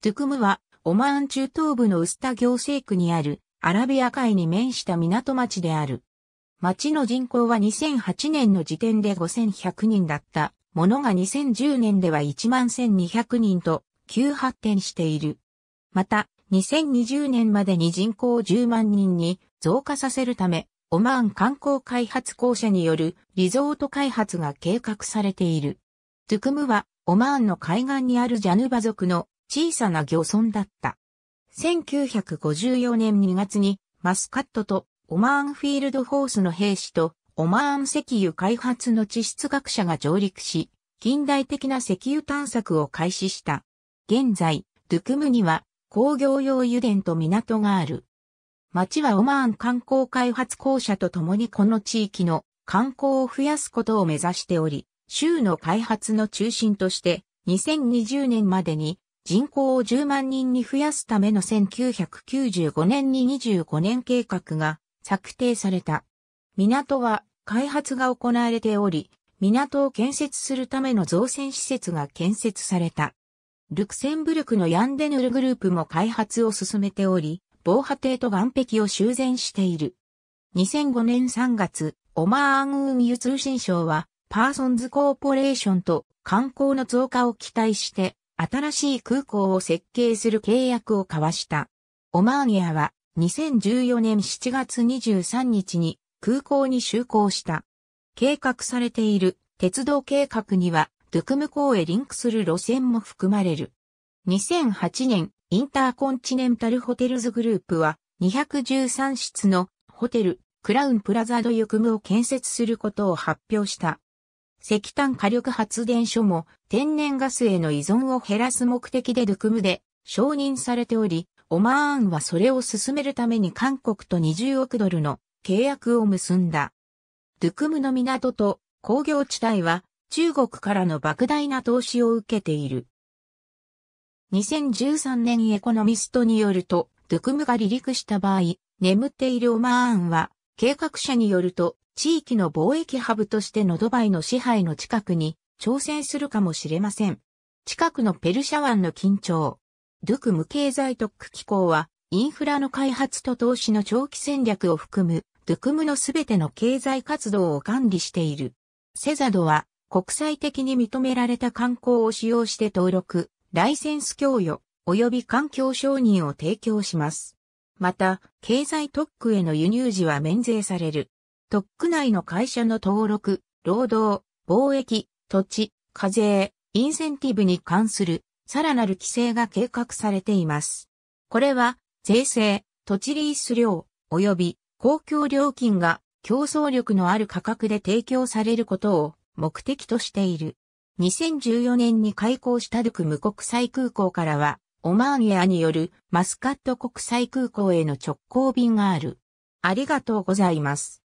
トゥクムは、オマーン中東部のウスタ行政区にある、アラビア海に面した港町である。町の人口は2008年の時点で5100人だったものが2010年では11200人と急発展している。また、2020年までに人口を10万人に増加させるため、オマーン観光開発公社によるリゾート開発が計画されている。トゥクムは、オマーンの海岸にあるジャヌバ族の小さな漁村だった。1954年2月にマスカットとオマーンフィールドホースの兵士とオマーン石油開発の地質学者が上陸し、近代的な石油探索を開始した。現在、ドゥクムには工業用油田と港がある。町はオマーン観光開発公社と共にこの地域の観光を増やすことを目指しており、州の開発の中心として2020年までに人口を10万人に増やすための1995年に25年計画が策定された。港は開発が行われており、港を建設するための造船施設が建設された。ルクセンブルクのヤンデヌルグループも開発を進めており、防波堤と岸壁を修繕している。2005年3月、オマーン運輸通信省は、パーソンズコーポレーションと観光の増加を期待して、新しい空港を設計する契約を交わした。オマーニアは2014年7月23日に空港に就航した。計画されている鉄道計画にはドゥクム港へリンクする路線も含まれる。2008年、インターコンチネンタルホテルズグループは213室のホテル、クラウンプラザドユクムを建設することを発表した。石炭火力発電所も天然ガスへの依存を減らす目的でドゥクムで承認されており、オマーンはそれを進めるために韓国と20億ドルの契約を結んだ。ドゥクムの港と工業地帯は中国からの莫大な投資を受けている。2013年エコノミストによると、ドゥクムが離陸した場合、眠っているオマーンは、計画者によると、地域の貿易ハブとしてのドバイの支配の近くに挑戦するかもしれません。近くのペルシャ湾の緊張。ドゥク無経済特区機構は、インフラの開発と投資の長期戦略を含む、ドゥクムのすべての経済活動を管理している。セザドは、国際的に認められた観光を使用して登録、ライセンス供与、及び環境承認を提供します。また、経済特区への輸入時は免税される。特区内の会社の登録、労働、貿易、土地、課税、インセンティブに関するさらなる規制が計画されています。これは税制、土地リース料、及び公共料金が競争力のある価格で提供されることを目的としている。2014年に開港したドゥクム国際空港からは、オマーンエアによるマスカット国際空港への直行便がある。ありがとうございます。